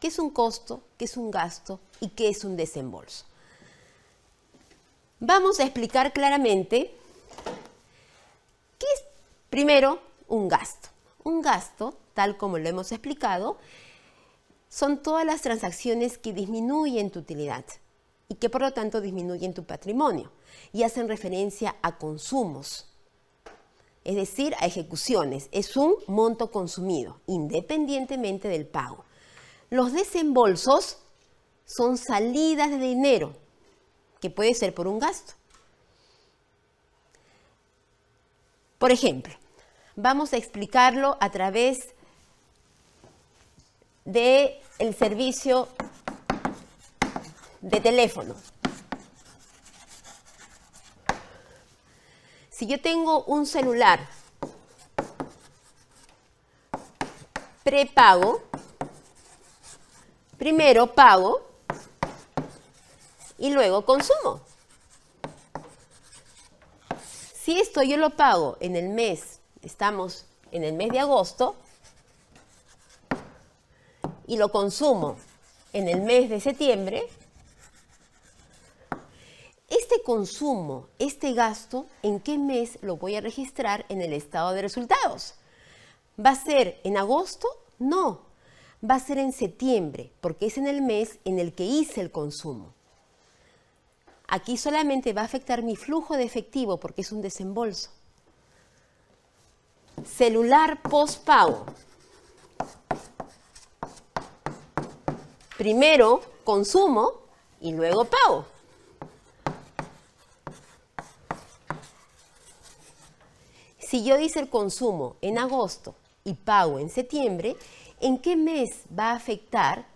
qué es un costo, qué es un gasto y qué es un desembolso. Vamos a explicar claramente qué es primero un gasto. Un gasto, tal como lo hemos explicado, son todas las transacciones que disminuyen tu utilidad y que por lo tanto disminuyen tu patrimonio y hacen referencia a consumos, es decir, a ejecuciones. Es un monto consumido, independientemente del pago. Los desembolsos son salidas de dinero, que puede ser por un gasto. Por ejemplo, vamos a explicarlo a través del el servicio de teléfono. Si yo tengo un celular prepago, Primero pago y luego consumo. Si esto yo lo pago en el mes, estamos en el mes de agosto, y lo consumo en el mes de septiembre, este consumo, este gasto, ¿en qué mes lo voy a registrar en el estado de resultados? ¿Va a ser en agosto? No, va a ser en septiembre, porque es en el mes en el que hice el consumo. Aquí solamente va a afectar mi flujo de efectivo porque es un desembolso. Celular pago. Primero consumo y luego pago. Si yo hice el consumo en agosto y pago en septiembre, ¿en qué mes va a afectar,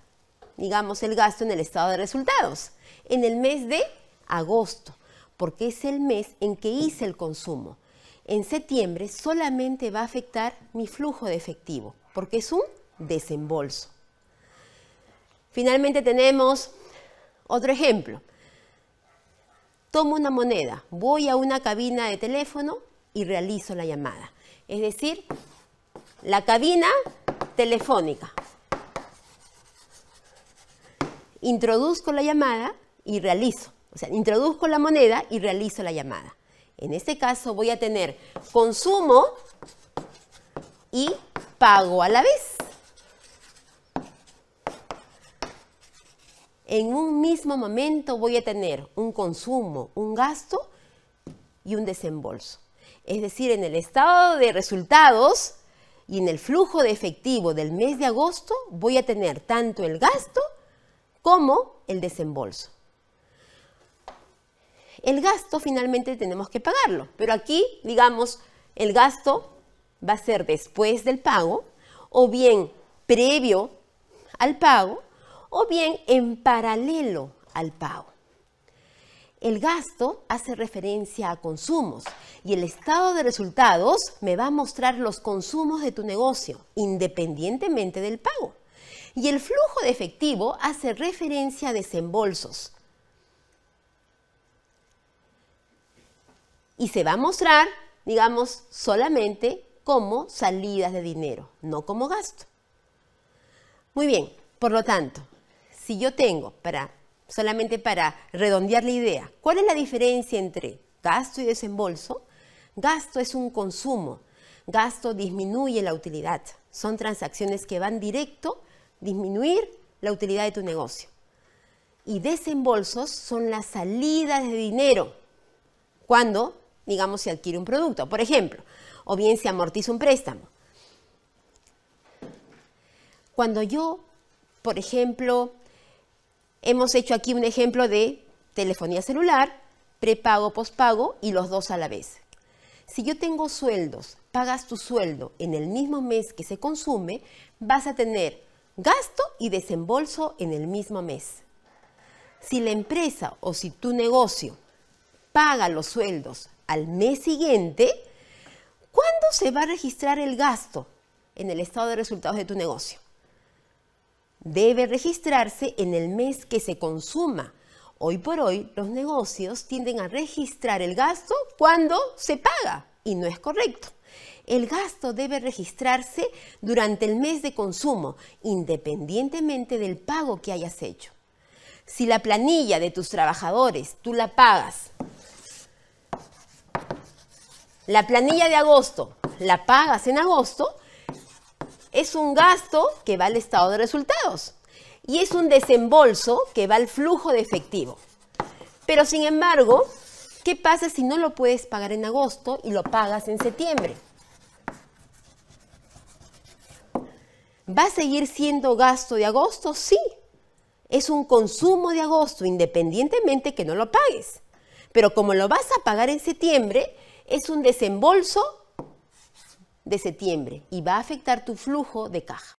digamos, el gasto en el estado de resultados? En el mes de agosto, porque es el mes en que hice el consumo. En septiembre solamente va a afectar mi flujo de efectivo, porque es un desembolso. Finalmente tenemos otro ejemplo. Tomo una moneda, voy a una cabina de teléfono y realizo la llamada. Es decir, la cabina telefónica. Introduzco la llamada y realizo. O sea, introduzco la moneda y realizo la llamada. En este caso voy a tener consumo y pago a la vez. En un mismo momento voy a tener un consumo, un gasto y un desembolso. Es decir, en el estado de resultados y en el flujo de efectivo del mes de agosto voy a tener tanto el gasto como el desembolso. El gasto finalmente tenemos que pagarlo, pero aquí, digamos, el gasto va a ser después del pago o bien previo al pago o bien en paralelo al pago. El gasto hace referencia a consumos y el estado de resultados me va a mostrar los consumos de tu negocio, independientemente del pago. Y el flujo de efectivo hace referencia a desembolsos. Y se va a mostrar, digamos, solamente como salidas de dinero, no como gasto. Muy bien, por lo tanto, si yo tengo para solamente para redondear la idea, ¿cuál es la diferencia entre gasto y desembolso? Gasto es un consumo, gasto disminuye la utilidad, son transacciones que van directo a disminuir la utilidad de tu negocio. Y desembolsos son las salidas de dinero cuando, digamos, se adquiere un producto, por ejemplo, o bien se amortiza un préstamo. Cuando yo, por ejemplo, Hemos hecho aquí un ejemplo de telefonía celular, prepago, pospago y los dos a la vez. Si yo tengo sueldos, pagas tu sueldo en el mismo mes que se consume, vas a tener gasto y desembolso en el mismo mes. Si la empresa o si tu negocio paga los sueldos al mes siguiente, ¿cuándo se va a registrar el gasto en el estado de resultados de tu negocio? debe registrarse en el mes que se consuma. Hoy por hoy los negocios tienden a registrar el gasto cuando se paga y no es correcto. El gasto debe registrarse durante el mes de consumo, independientemente del pago que hayas hecho. Si la planilla de tus trabajadores tú la pagas, la planilla de agosto la pagas en agosto, es un gasto que va al estado de resultados y es un desembolso que va al flujo de efectivo. Pero sin embargo, ¿qué pasa si no lo puedes pagar en agosto y lo pagas en septiembre? ¿Va a seguir siendo gasto de agosto? Sí. Es un consumo de agosto, independientemente que no lo pagues. Pero como lo vas a pagar en septiembre, es un desembolso de septiembre y va a afectar tu flujo de caja.